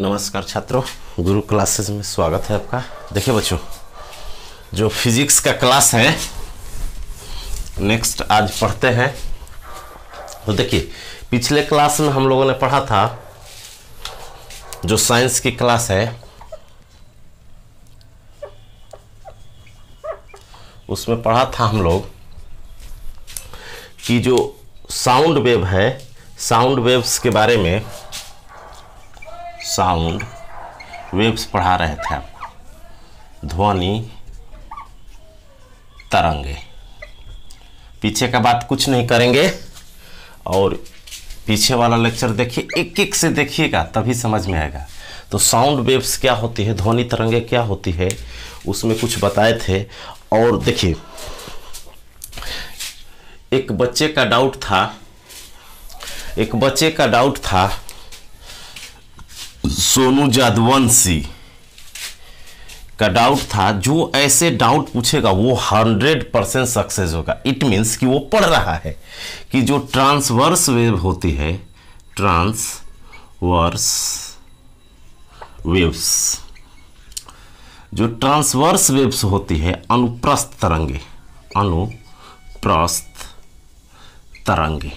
नमस्कार छात्रों गुरु क्लासेस में स्वागत है आपका देखिए बच्चों जो फिजिक्स का क्लास है नेक्स्ट आज पढ़ते हैं तो देखिए पिछले क्लास में हम लोगों ने पढ़ा था जो साइंस की क्लास है उसमें पढ़ा था हम लोग कि जो साउंड वेव है साउंड वेव्स के बारे में साउंड वेव्स पढ़ा रहे थे आप ध्वनि तरंगे पीछे का बात कुछ नहीं करेंगे और पीछे वाला लेक्चर देखिए एक एक से देखिएगा तभी समझ में आएगा तो साउंड वेव्स क्या होती है ध्वनि तरंगे क्या होती है उसमें कुछ बताए थे और देखिए एक बच्चे का डाउट था एक बच्चे का डाउट था सोनू जादवंशी का डाउट था जो ऐसे डाउट पूछेगा वो हंड्रेड परसेंट सक्सेस होगा इट मीन्स कि वो पढ़ रहा है कि जो ट्रांसवर्स वेव होती है ट्रांसवर्स वेव्स जो ट्रांसवर्स वेव्स होती है अनुप्रस्थ तरंगे अनुप्रस्थ तरंगे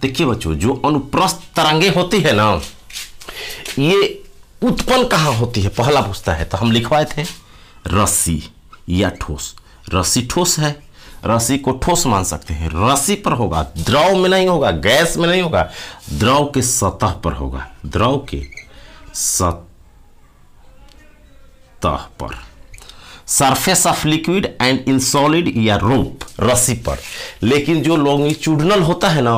देखिए बच्चों जो अनुप्रस्थ तरंगे होती है ना ये उत्पन्न कहाँ होती है पहला पूछता है तो हम लिखवाए थे रस्सी या ठोस रस्सी ठोस है रस्सी को ठोस मान सकते हैं रस्सी पर होगा द्रव में नहीं होगा गैस में नहीं होगा द्रव के सतह पर होगा द्रव के सतह पर surface of liquid and in solid या रूप रस्सी पर लेकिन जो लॉन्गिट्यूडनल होता है ना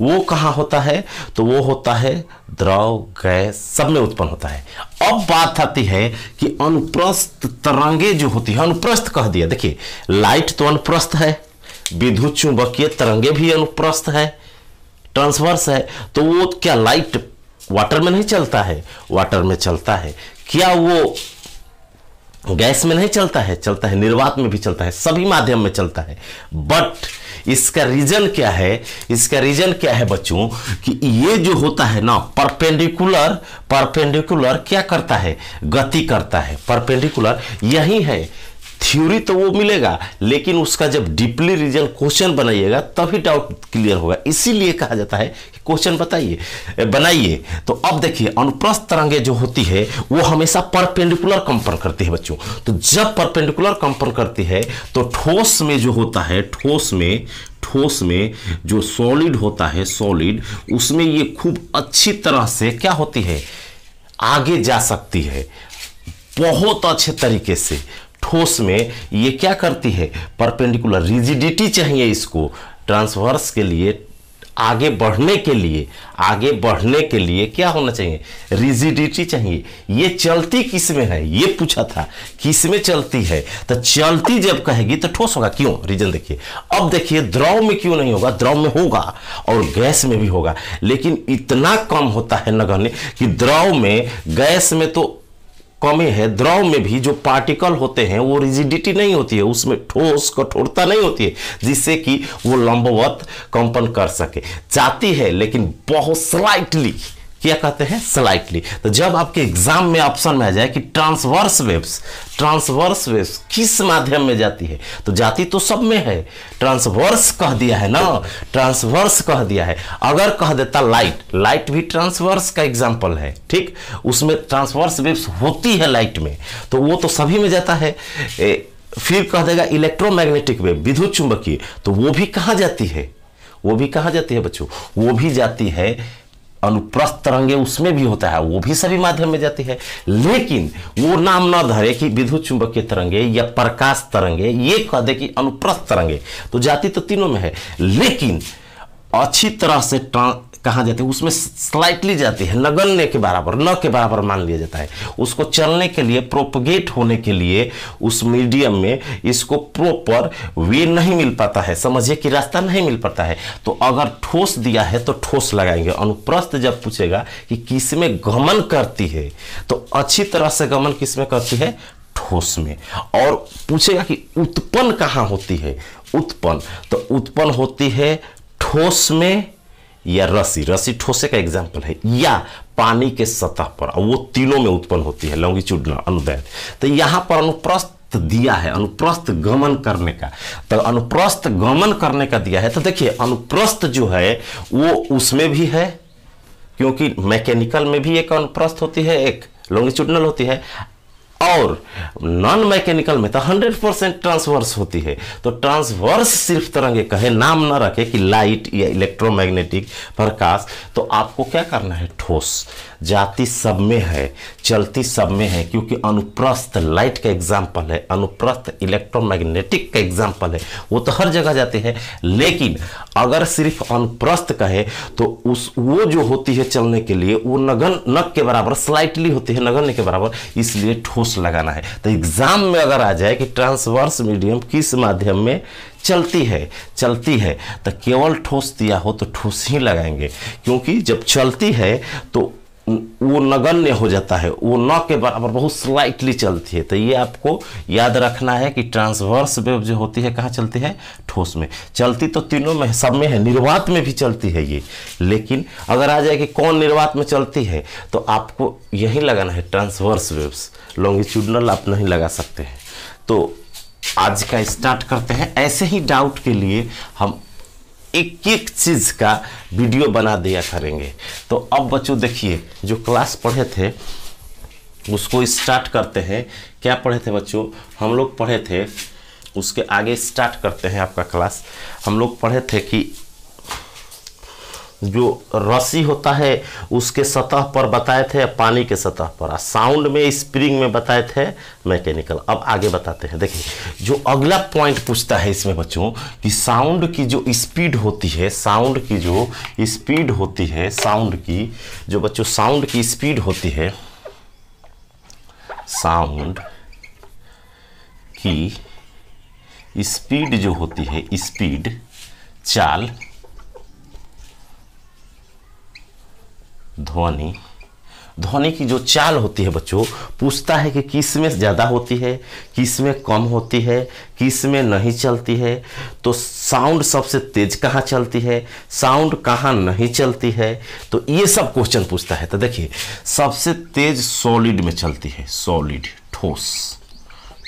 वो कहाँ होता है तो वो होता है द्रव गैस सब में उत्पन्न होता है अब बात आती है कि अनुप्रस्थ तरंगे जो होती है अनुप्रस्थ कह दिया देखिए लाइट तो अनुप्रस्थ है विद्युत चुंबकीय तरंगे भी अनुप्रस्थ है ट्रांसवर्स है तो वो क्या लाइट वाटर में नहीं चलता है वाटर में चलता है क्या वो गैस में नहीं चलता है चलता है निर्वात में भी चलता है सभी माध्यम में चलता है बट इसका रीजन क्या है इसका रीजन क्या है बच्चों कि ये जो होता है ना परपेंडिकुलर परपेंडिकुलर क्या करता है गति करता है परपेंडिकुलर यही है थ्योरी तो वो मिलेगा लेकिन उसका जब डीपली रीजन क्वेश्चन बनाइएगा तभी डाउट क्लियर होगा इसीलिए कहा जाता है कि क्वेश्चन बताइए बनाइए तो अब देखिए अनुप्रस्थ तरंगे जो होती है वो हमेशा परपेंडिकुलर कंपन करती है बच्चों तो जब परपेंडिकुलर कंपन करती है तो ठोस में जो होता है ठोस में ठोस में जो सॉलिड होता है सॉलिड उसमें ये खूब अच्छी तरह से क्या होती है आगे जा सकती है बहुत अच्छे तरीके से ठोस में ये क्या करती है परपेंडिकुलर रिजिडिटी चाहिए इसको ट्रांसवर्स के लिए आगे बढ़ने के लिए आगे बढ़ने के लिए क्या होना चाहिए रिजिडिटी चाहिए ये चलती किस में है ये पूछा था किस में चलती है तो चलती जब कहेगी तो ठोस होगा क्यों रीजन देखिए अब देखिए द्रव में क्यों नहीं होगा द्रव में होगा और गैस में भी होगा लेकिन इतना कम होता है नगण्य कि द्रव में गैस में तो कमी है द्रव में भी जो पार्टिकल होते हैं वो रिजिडिटी नहीं होती है उसमें ठोस कठोरता नहीं होती है जिससे कि वो लंबवत कंपन कर सके जाती है लेकिन बहुत स्लाइटली क्या कहते हैं स्लाइटली तो जब आपके एग्जाम में ऑप्शन में आ जाए कि ट्रांसवर्स वेव्स ट्रांसवर्स वेव्स किस माध्यम में जाती है तो जाती तो सब में है ट्रांसवर्स कह दिया है ना ट्रांसवर्स कह दिया है अगर कह देता लाइट लाइट भी ट्रांसवर्स का एग्जाम्पल है ठीक उसमें ट्रांसवर्स वेव्स होती है लाइट में तो वो तो सभी में जाता है ए, फिर कह देगा इलेक्ट्रोमैग्नेटिक वेव विद्युत चुंबकीय तो वो भी कहाँ जाती है वो भी कहाँ जाती है बच्चों वो भी जाती है अनुप्रस्थ तरंगे उसमें भी होता है वो भी सभी माध्यम में जाती है लेकिन वो नाम न धरे कि विद्युत चुंबकीय तरंगे या प्रकाश तरंगे ये कह दे कि अनुप्रस्थ तरंगे तो जाति तो तीनों में है लेकिन अच्छी तरह से ट्रां कहाँ जाती है उसमें स्लाइटली जाती है लगनने के बराबर न के बराबर मान लिया जाता है उसको चलने के लिए प्रोपगेट होने के लिए उस मीडियम में इसको प्रॉपर वे नहीं मिल पाता है समझिए कि रास्ता नहीं मिल पाता है तो अगर ठोस दिया है तो ठोस लगाएंगे अनुप्रस्थ जब पूछेगा कि किस में गमन करती है तो अच्छी तरह से गमन किस में करती है ठोस में और पूछेगा कि उत्पन्न कहाँ होती है उत्पन्न तो उत्पन्न होती है ठोस में या रसी रसी ठोसे का एग्जाम्पल है या पानी के सतह पर वो तीनों में उत्पन्न होती है लॉन्गिट्यूडनल अनुदय तो यहाँ पर अनुप्रस्थ दिया है अनुप्रस्थ गमन करने का तो अनुप्रस्थ गमन करने का दिया है तो देखिए अनुप्रस्थ जो है वो उसमें भी है क्योंकि मैकेनिकल में भी एक अनुप्रस्थ होती है एक लॉन्गिट्यूडनल होती है और नॉन मैकेनिकल में तो 100 परसेंट ट्रांसवर्स होती है तो ट्रांसवर्स सिर्फ तरंगे कहे नाम ना रखे कि लाइट या इलेक्ट्रोमैग्नेटिक प्रकाश तो आपको क्या करना है ठोस जाति सब में है चलती सब में है क्योंकि अनुप्रस्थ लाइट का एग्जाम्पल है अनुप्रस्थ इलेक्ट्रोमैग्नेटिक का एग्जाम्पल है वो तो हर जगह जाते हैं लेकिन अगर सिर्फ अनुप्रस्थ कहे तो उस वो जो होती है चलने के लिए वो नगन नग के बराबर स्लाइटली होती है नगन के बराबर इसलिए ठोस लगाना है तो एग्जाम में अगर आ जाए कि ट्रांसवर्स मीडियम किस माध्यम में चलती है चलती है तो केवल ठोस दिया हो तो ठोस ही लगाएंगे क्योंकि जब चलती है तो वो नगण्य हो जाता है वो न के बराबर बहुत स्लाइटली चलती है तो ये आपको याद रखना है कि ट्रांसवर्स वेव जो होती है कहाँ चलती है ठोस में चलती तो तीनों में सब में है निर्वात में भी चलती है ये लेकिन अगर आ जाए कि कौन निर्वात में चलती है तो आपको यही लगाना है ट्रांसवर्स वेव्स लॉन्गिट्यूडनल आप नहीं लगा सकते हैं तो आज का स्टार्ट करते हैं ऐसे ही डाउट के लिए हम एक एक चीज़ का वीडियो बना दिया करेंगे तो अब बच्चों देखिए जो क्लास पढ़े थे उसको स्टार्ट करते हैं क्या पढ़े थे बच्चों हम लोग पढ़े थे उसके आगे स्टार्ट करते हैं आपका क्लास हम लोग पढ़े थे कि जो रस्सी होता है उसके सतह पर बताए थे पानी के सतह पर साउंड में स्प्रिंग में बताए थे मैकेनिकल अब आगे बताते हैं देखिए जो अगला पॉइंट पूछता है इसमें बच्चों कि साउंड की जो स्पीड होती है साउंड की जो स्पीड होती है साउंड की जो बच्चों साउंड की स्पीड होती है साउंड की स्पीड जो होती है स्पीड चाल ध्वनि ध्वनि की जो चाल होती है बच्चों पूछता है कि किस में ज़्यादा होती है किस में कम होती है किस में नहीं चलती है तो साउंड सबसे तेज कहाँ चलती है साउंड कहाँ नहीं चलती है तो ये सब क्वेश्चन पूछता है तो देखिए सबसे तेज सॉलिड में चलती है सॉलिड ठोस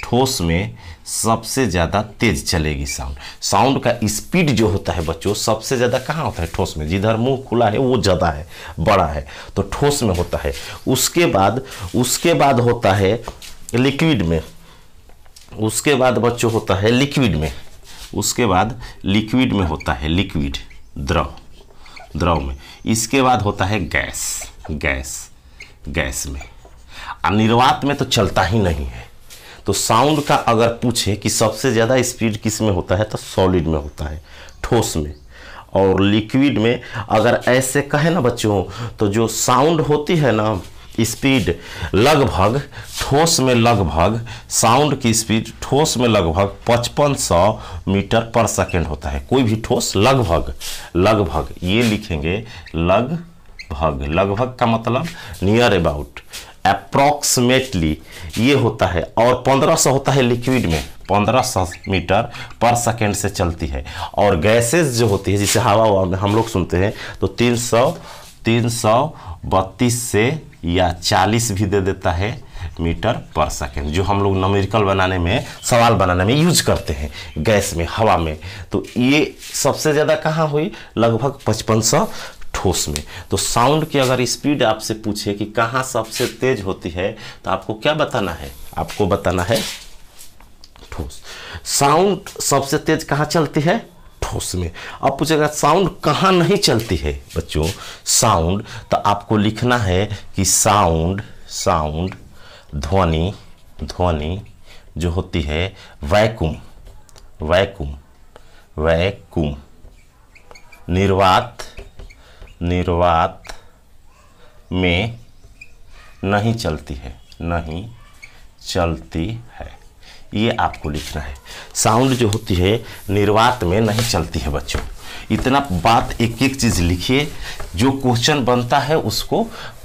ठोस में सबसे ज़्यादा तेज चलेगी साउंड साउंड का स्पीड जो होता है बच्चों सबसे ज़्यादा कहाँ होता है ठोस में जिधर मुंह खुला है वो ज़्यादा है बड़ा है तो ठोस में होता है उसके बाद उसके बाद होता है लिक्विड में उसके बाद बच्चों होता है लिक्विड में उसके बाद लिक्विड में होता है लिक्विड द्रव द्रव में इसके बाद होता है गैस गैस गैस में निर्वात में तो चलता ही नहीं है तो साउंड का अगर पूछे कि सबसे ज़्यादा स्पीड किस में होता है तो सॉलिड में होता है ठोस में और लिक्विड में अगर ऐसे कहे ना बच्चों तो जो साउंड होती है ना स्पीड लगभग ठोस में लगभग साउंड की स्पीड ठोस में लगभग पचपन सौ मीटर पर सेकेंड होता है कोई भी ठोस लगभग लगभग ये लिखेंगे लगभग लगभग का मतलब नियर अबाउट अप्रॉक्सीमेटली ये होता है और 1500 होता है लिक्विड में 1500 मीटर पर सेकेंड से चलती है और गैसेज जो होती है जिसे हवा हवा में हम लोग सुनते हैं तो 300 332 से या 40 भी दे देता है मीटर पर सेकेंड जो हम लोग नमेरिकल बनाने में सवाल बनाने में यूज करते हैं गैस में हवा में तो ये सबसे ज़्यादा कहाँ हुई लगभग 5500 ठोस में तो साउंड की अगर स्पीड आपसे पूछे कि कहाँ सबसे तेज होती है तो आपको क्या बताना है आपको बताना है ठोस साउंड सबसे तेज कहाँ चलती है ठोस में अब पूछेगा साउंड कहाँ नहीं चलती है बच्चों साउंड तो आपको लिखना है कि साउंड साउंड ध्वनि ध्वनि जो होती है वैकुम वैकुम वैकुम निर्वात निर्वात में नहीं चलती है नहीं चलती है ये आपको लिखना है साउंड जो होती है निर्वात में नहीं चलती है बच्चों इतना बात एक एक चीज़ लिखिए जो क्वेश्चन बनता है उसको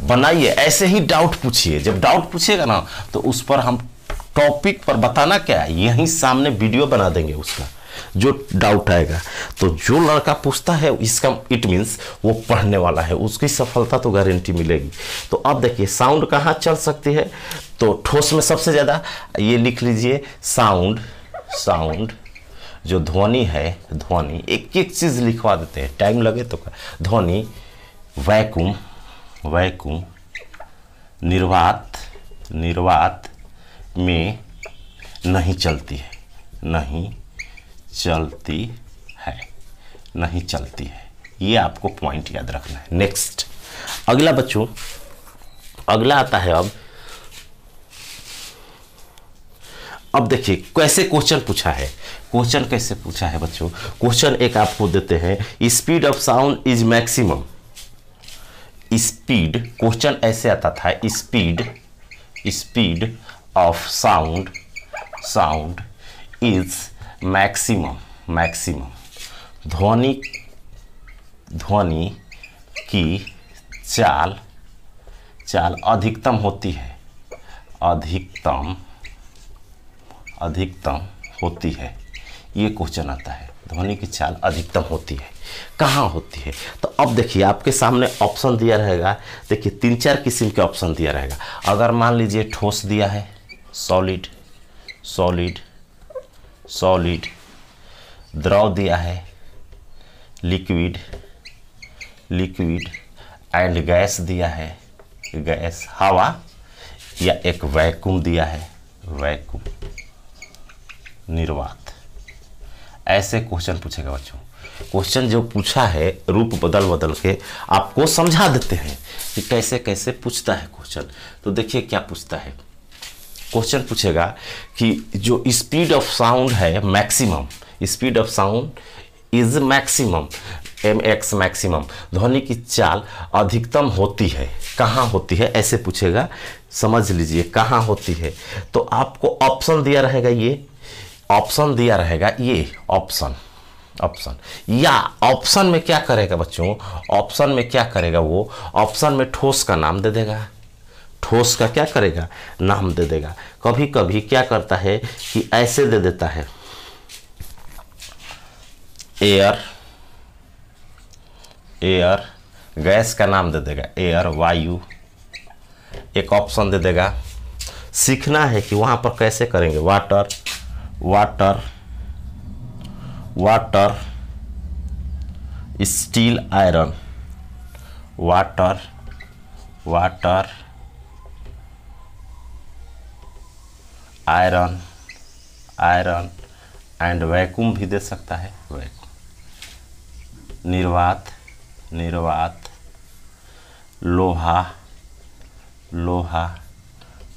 बनाइए ऐसे ही डाउट पूछिए जब डाउट पूछिएगा ना तो उस पर हम टॉपिक पर बताना क्या है यहीं सामने वीडियो बना देंगे उसका जो डाउट आएगा तो जो लड़का पूछता है इसका इट मीन्स वो पढ़ने वाला है उसकी सफलता तो गारंटी मिलेगी तो अब देखिए साउंड कहाँ चल सकती है तो ठोस में सबसे ज़्यादा ये लिख लीजिए साउंड साउंड जो ध्वनि है ध्वनि एक एक चीज़ लिखवा देते हैं टाइम लगे तो ध्वनि वैकुम वैकुम निर्वात निर्वात में नहीं चलती है नहीं चलती है नहीं चलती है ये आपको पॉइंट याद रखना है नेक्स्ट अगला बच्चों अगला आता है अब अब देखिए कैसे क्वेश्चन पूछा है क्वेश्चन कैसे पूछा है बच्चों क्वेश्चन एक आपको देते हैं speed of sound is maximum speed question ऐसे आता था speed speed of sound sound is maximum maximum ध्वनि ध्वनि की चाल चाल अधिकतम होती है अधिकतम अधिकतम होती है ये क्वेश्चन आता है ध्वनि की चाल अधिकतम होती है कहाँ होती है तो अब देखिए आपके सामने ऑप्शन दिया रहेगा देखिए तीन चार किस्म के ऑप्शन दिया रहेगा अगर मान लीजिए ठोस दिया है सॉलिड सॉलिड सॉलिड द्रव दिया है लिक्विड लिक्विड एंड गैस दिया है गैस हवा या एक वैक्यूम दिया है वैक्यूम निर्वात ऐसे क्वेश्चन पूछेगा बच्चों क्वेश्चन जो पूछा है रूप बदल बदल के आपको समझा देते हैं कि कैसे कैसे पूछता है क्वेश्चन तो देखिए क्या पूछता है क्वेश्चन पूछेगा कि जो स्पीड ऑफ साउंड है maximum speed of sound is maximum M X maximum ध्वनि की चाल अधिकतम होती है कहाँ होती है ऐसे पूछेगा समझ लीजिए कहाँ होती है तो आपको ऑप्शन दिया रहेगा ये ऑप्शन दिया रहेगा ये ऑप्शन ऑप्शन या ऑप्शन में क्या करेगा बच्चों ऑप्शन में क्या करेगा वो ऑप्शन में ठोस का नाम दे देगा ठोस का क्या करेगा नाम दे देगा कभी कभी क्या करता है कि ऐसे दे देता है एयर एयर गैस का नाम दे देगा एयर वायु एक ऑप्शन दे देगा सीखना है कि वहाँ पर कैसे करेंगे water water water steel iron water water iron iron and vacuum भी दे सकता है वैक्यूम निर्वात निर्वात लोहा लोहा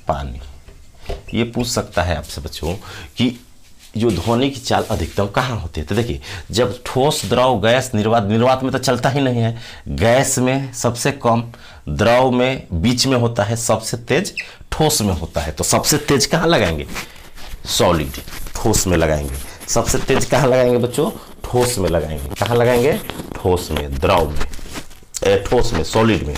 पानी ये पूछ सकता है आपसे बच्चों कि जो ध्वनि की चाल अधिकतम कहाँ होती है तो देखिए जब ठोस द्रव गैस निर्वात निर्वात में तो चलता ही नहीं है गैस में सबसे कम द्रव में बीच में होता है सबसे तेज ठोस में होता है तो सबसे तेज कहाँ लगाएंगे सॉलिड ठोस में लगाएंगे सबसे तेज कहाँ लगाएंगे बच्चों ठोस में लगाएंगे कहाँ लगाएंगे ठोस में द्रव में ठोस में सॉलिड में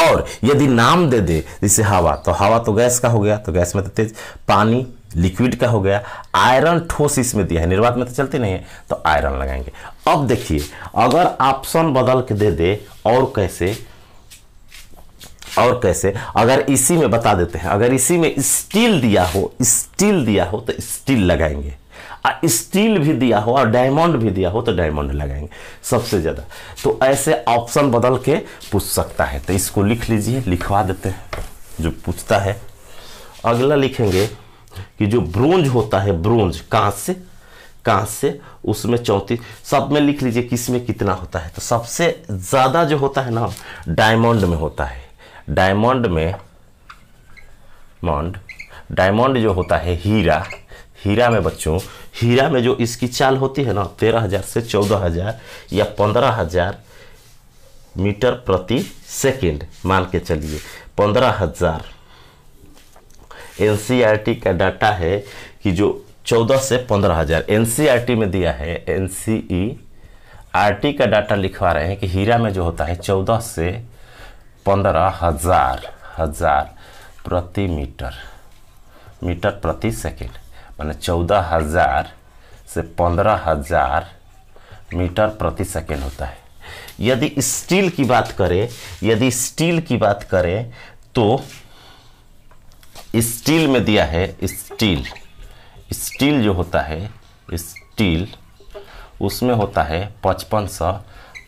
और यदि नाम दे दे जैसे हवा तो हवा तो गैस का हो गया तो गैस में तो तेज पानी लिक्विड का हो गया आयरन ठोस इसमें दिया है निर्वात में तो चलते नहीं है तो आयरन लगाएंगे अब देखिए अगर ऑप्शन बदल के दे दे और कैसे और कैसे अगर इसी में बता देते हैं अगर इसी में स्टील दिया हो स्टील दिया हो तो स्टील लगाएंगे स्टील भी दिया हो और डायमंड भी दिया हो तो डायमंड लगाएंगे सबसे ज़्यादा तो ऐसे ऑप्शन बदल के पूछ सकता है तो इसको लिख लीजिए लिखवा देते हैं जो पूछता है अगला लिखेंगे कि जो ब्रोंज होता है ब्रोंज कहां से कहां से उसमें चौंतीस सब में लिख लीजिए किस में कितना होता है तो सबसे ज़्यादा जो होता है ना डायमंड में होता है डायमंड में मंड डायमंड जो होता है हीरा हीरा में बच्चों हीरा में जो इसकी चाल होती है ना तेरह हज़ार से चौदह हज़ार या पंद्रह हज़ार मीटर प्रति सेकंड मान के चलिए पंद्रह हज़ार एन का डाटा है कि जो चौदह से पंद्रह हज़ार एन में दिया है एन आर टी का डाटा लिखवा रहे हैं कि हीरा में जो होता है चौदह से पंद्रह हजार हजार प्रति मीटर मीटर प्रति सेकेंड मैंने चौदह हजार से पंद्रह हजार मीटर प्रति सेकेंड होता है यदि स्टील की बात करें यदि स्टील की बात करें तो स्टील में दिया है स्टील स्टील जो होता है स्टील उसमें होता है पचपन सौ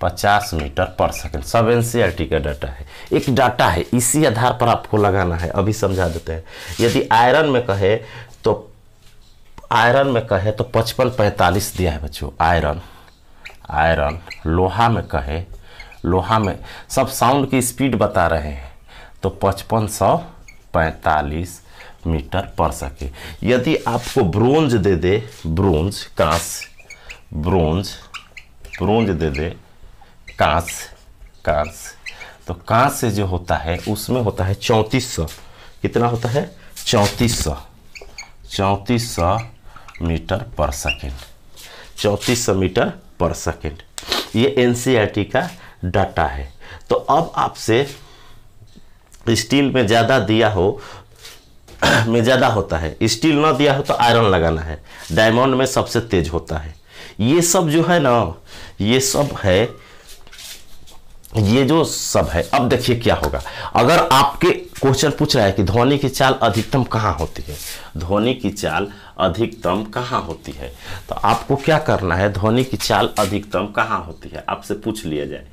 पचास मीटर पर सेकेंड सब एन सी आर टी का डाटा है एक डाटा है इसी आधार पर आपको लगाना है अभी समझा देते हैं यदि आयरन में कहे तो आयरन में कहे तो पचपन पैंतालीस दिया है बच्चों आयरन आयरन लोहा में कहे लोहा में सब साउंड की स्पीड बता रहे हैं तो पचपन सौ पैंतालीस मीटर पर सके यदि आपको ब्रोंज दे दे ब्रोंज कांस ब्रोंज ब्रोंज दे दे कांस कांस तो कांस से जो होता है उसमें होता है चौंतीस सौ कितना होता है चौंतीस सौ चौंतीस सौ मीटर पर सेकेंड चौंतीस सौ मीटर पर सेकेंड ये एन e का डाटा है तो अब आपसे स्टील में ज़्यादा दिया हो में ज़्यादा होता है स्टील ना दिया हो तो आयरन लगाना है डायमंड में सबसे तेज होता है ये सब जो है ना ये सब है ये जो सब है अब देखिए क्या होगा अगर आपके क्वेश्चन पूछ रहा है कि ध्वनि की चाल अधिकतम कहाँ होती है ध्वनि की चाल अधिकतम कहाँ होती है तो आपको क्या करना है ध्वनि की चाल अधिकतम कहाँ होती है आपसे पूछ लिया जाए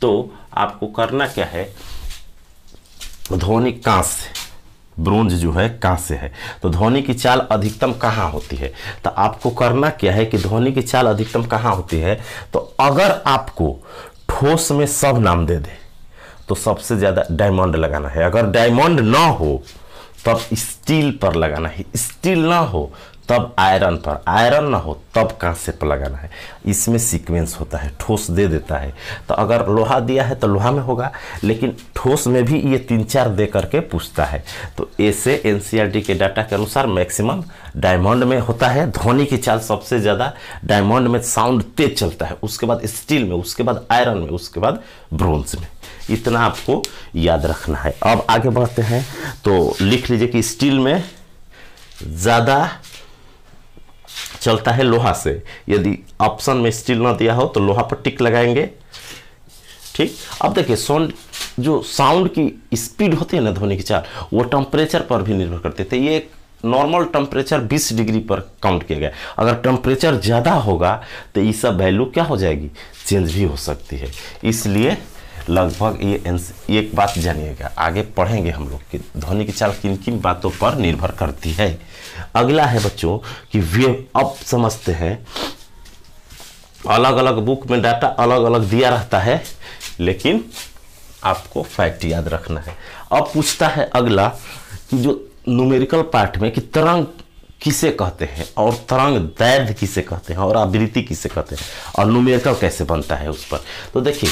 तो आपको करना क्या है ध्वनि कहाँ से ब्रोंज जो है कहाँ से है तो ध्वनि की चाल अधिकतम कहाँ होती है तो आपको करना क्या है कि ध्वनि की चाल अधिकतम कहाँ होती है तो अगर आपको ठोस में सब नाम दे दे तो सबसे ज़्यादा डायमंड लगाना है अगर डायमंड ना हो तब स्टील पर लगाना है स्टील ना हो तब आयरन पर आयरन ना हो तब कहाँ पर लगाना है इसमें सीक्वेंस होता है ठोस दे देता है तो अगर लोहा दिया है तो लोहा में होगा लेकिन ठोस में भी ये तीन चार दे करके पूछता है तो ऐसे एन e के डाटा के अनुसार मैक्सिमम डायमंड में होता है ध्वनि की चाल सबसे ज़्यादा डायमंड में साउंड तेज चलता है उसके बाद स्टील में उसके बाद आयरन में उसके बाद ब्रोंज में इतना आपको याद रखना है अब आगे बढ़ते हैं तो लिख लीजिए कि स्टील में ज़्यादा चलता है लोहा से यदि ऑप्शन में स्टील ना दिया हो तो लोहा पर टिक लगाएंगे ठीक अब देखिए साउंड जो साउंड की स्पीड होती है ना ध्वनि की चाल वो टेम्परेचर पर भी निर्भर करते थे तो ये एक नॉर्मल टेम्परेचर 20 डिग्री पर काउंट किया गया अगर टेम्परेचर ज़्यादा होगा तो ये सब वैल्यू क्या हो जाएगी चेंज भी हो सकती है इसलिए लगभग ये एक बात जानिएगा आगे पढ़ेंगे हम लोग कि ध्वनि की चाल किन किन बातों पर निर्भर करती है अगला है बच्चों कि वे अब समझते हैं अलग अलग बुक में डाटा अलग अलग दिया रहता है लेकिन आपको फैक्ट याद रखना है अब पूछता है अगला कि जो न्यूमेरिकल पार्ट में कि तरंग किसे कहते हैं और तरंग दैर्ध्य किसे कहते हैं और आवृत्ति किसे कहते हैं और नुमेरिकल कैसे बनता है उस पर तो देखिए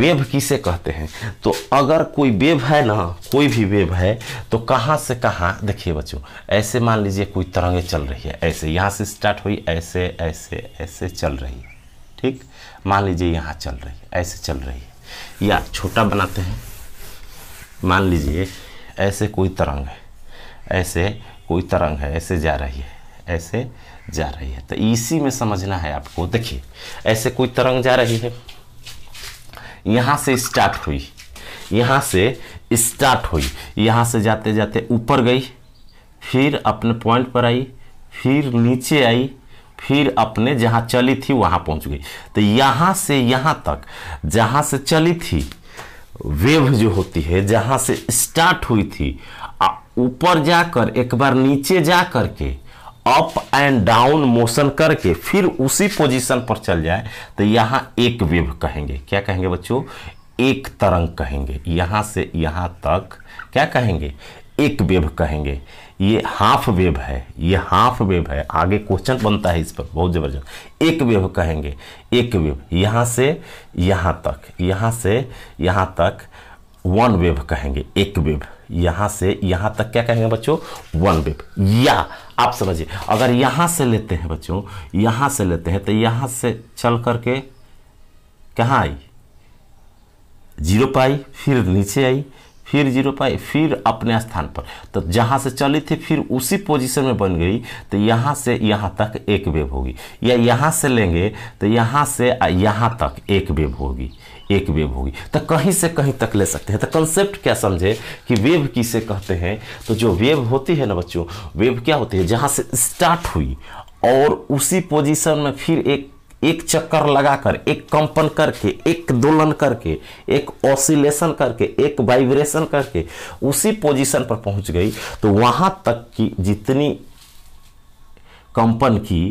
वेव किसे कहते हैं तो अगर कोई वेव है ना कोई भी वेव है तो कहाँ से कहाँ देखिए बच्चों ऐसे मान लीजिए कोई तरंगें चल रही है ऐसे यहाँ से स्टार्ट हुई ऐसे ऐसे ऐसे चल रही है ठीक मान लीजिए यहाँ चल रही है ऐसे चल रही है या छोटा बनाते हैं मान लीजिए ऐसे कोई तरंग है ऐसे कोई तरंग है ऐसे जा रही है ऐसे जा रही है तो इसी में समझना है आपको देखिए ऐसे कोई तरंग जा रही है यहाँ से स्टार्ट हुई यहाँ से स्टार्ट हुई यहाँ से जाते जाते ऊपर गई फिर अपने पॉइंट पर आई फिर नीचे आई फिर अपने जहाँ चली थी वहाँ पहुँच गई तो यहाँ से यहाँ तक जहाँ से चली थी वेव जो होती है जहाँ से स्टार्ट हुई थी ऊपर जाकर एक बार नीचे जा करके अप एंड डाउन मोशन करके फिर उसी पोजीशन पर चल जाए तो यहाँ एक वेव कहेंगे क्या कहेंगे बच्चों एक तरंग कहेंगे यहाँ से यहाँ तक क्या कहेंगे एक वेव कहेंगे ये हाफ वेव है ये हाफ वेव है आगे क्वेश्चन बनता है इस पर बहुत ज़बरदस्त एक वेव कहेंगे एक वेव यहाँ से यहाँ तक यहाँ से यहाँ तक वन वेव कहेंगे एक वेव यहां से यहां तक क्या कहेंगे बच्चों वन वेब या आप समझिए अगर यहां से लेते हैं बच्चों यहां से लेते हैं तो यहां से चल करके कहाँ आई जीरो पाई फिर नीचे आई फिर जीरो पाई फिर अपने स्थान पर तो जहाँ से चली थी फिर उसी पोजीशन में बन गई तो यहाँ से यहाँ तक एक वेब होगी या यहाँ से लेंगे तो यहाँ से यहाँ तक एक वेब होगी एक वेव होगी तो कहीं से कहीं तक ले सकते हैं तो कंसेप्ट क्या समझे कि वेव किसे कहते हैं तो जो वेव होती है ना बच्चों वेव क्या होती है जहाँ से स्टार्ट हुई और उसी पोजिशन में फिर एक एक चक्कर लगाकर एक कंपन करके एक दोलन करके एक ऑसिलेशन करके एक वाइब्रेशन करके उसी पोजीशन पर पहुंच गई तो वहां तक की जितनी कंपन की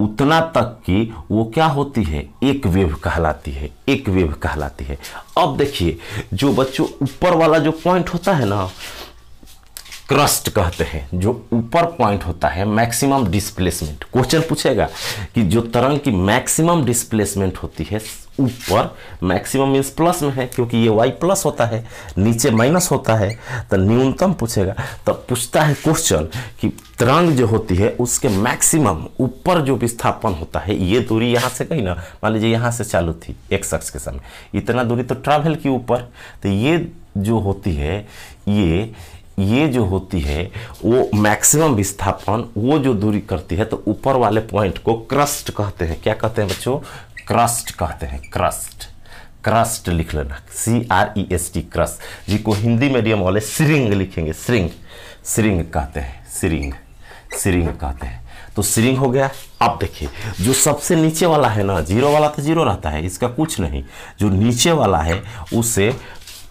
उतना तक की वो क्या होती है एक वेव कहलाती है एक वेव कहलाती है अब देखिए जो बच्चों ऊपर वाला जो पॉइंट होता है ना क्रस्ट कहते हैं जो ऊपर पॉइंट होता है मैक्सिमम डिस्प्लेसमेंट क्वेश्चन पूछेगा कि जो तरंग की मैक्सिमम डिस्प्लेसमेंट होती है ऊपर मैक्सिमम मीन्स प्लस में है क्योंकि ये वाई प्लस होता है नीचे माइनस होता है तो न्यूनतम पूछेगा तो पूछता है क्वेश्चन कि तरंग जो होती है उसके मैक्सिमम ऊपर जो विस्थापन होता है ये दूरी यहाँ से कहीं ना मान लीजिए यहाँ से चालू थी एक शख्स के समय इतना दूरी तो ट्रैवल की ऊपर तो ये जो होती है ये ये जो होती है वो मैक्सिमम विस्थापन वो जो दूरी करती है तो ऊपर वाले पॉइंट को क्रस्ट कहते हैं क्या कहते हैं बच्चों क्रस्ट कहते हैं क्रस्ट क्रस्ट लिख लेना C R E S T crest जिसको हिंदी मीडियम वाले सिरिंग लिखेंगे सिरिंग सिरिंग कहते हैं सिरिंग सिरिंग कहते हैं तो सिरिंग हो गया अब देखिए जो सबसे नीचे वाला है ना जीरो वाला तो जीरो रहता है इसका कुछ नहीं जो नीचे वाला है उसे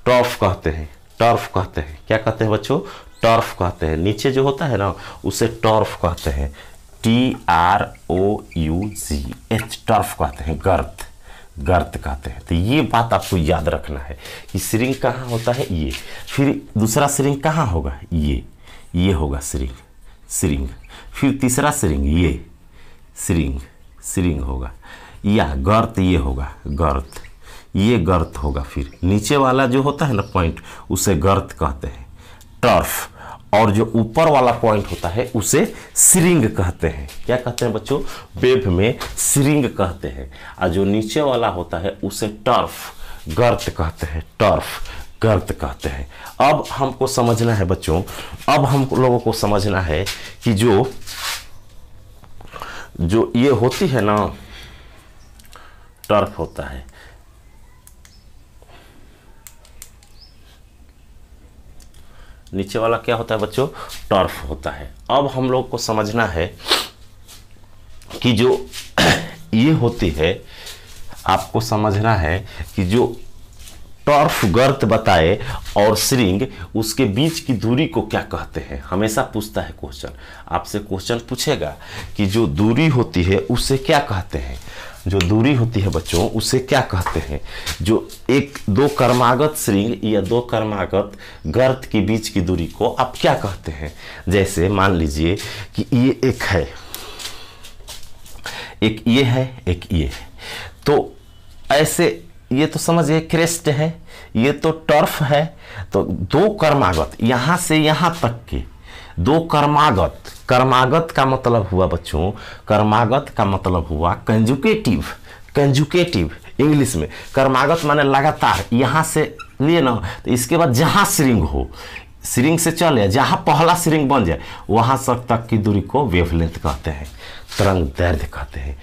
टॉप कहते हैं टर्फ कहते हैं क्या कहते हैं बच्चों टर्फ कहते हैं नीचे जो होता है ना उसे टर्फ कहते हैं T R O U G H trough कहते हैं गर्त गर्त कहते हैं तो ये बात आपको याद रखना है कि सिरिंग कहाँ होता है ये फिर दूसरा सिरिंग कहाँ होगा ये ये होगा सिरिंग सिरिंग फिर तीसरा सिरिंग ये सिरिंग सिरिंग होगा या गर्त ये होगा गर्त ये गर्त होगा फिर नीचे वाला जो होता है ना पॉइंट उसे गर्त कहते हैं टर्फ और जो ऊपर वाला पॉइंट होता है उसे सिरिंग कहते हैं क्या कहते हैं बच्चों वेब में सिरिंग कहते हैं और जो नीचे वाला होता है उसे टर्फ गर्त कहते हैं टर्फ गर्त कहते हैं अब हमको समझना है बच्चों अब हम लोगों को समझना है कि जो जो ये होती है ना टर्फ होता है नीचे वाला क्या होता है बच्चों टर्फ होता है अब हम लोग को समझना है कि जो ये होती है आपको समझना है कि जो टॉर्फ गर्त बताए और सिरिंग उसके बीच की दूरी को क्या कहते हैं हमेशा पूछता है क्वेश्चन आपसे क्वेश्चन पूछेगा कि जो दूरी होती है उसे क्या कहते हैं जो दूरी होती है बच्चों उसे क्या कहते हैं जो एक दो कर्मागत श्रृंग या दो कर्मागत गर्त के बीच की दूरी को आप क्या कहते हैं जैसे मान लीजिए कि ये एक है एक ये है एक ये है तो ऐसे ये तो समझिए क्रेस्ट है ये तो टर्फ है तो दो कर्मागत यहाँ से यहाँ तक के दो कर्मागत कर्मागत का मतलब हुआ बच्चों कर्मागत का मतलब हुआ कंजुकेटिव कंजुकेटिव इंग्लिश में कर्मागत माने लगातार यहाँ से लिए ना तो इसके बाद जहाँ श्रृंग हो श्रृंग से चले जहाँ पहला श्रृंग बन जाए वहाँ सब तक की दूरी को वेवलेंथ कहते हैं तरंग दर्द कहते हैं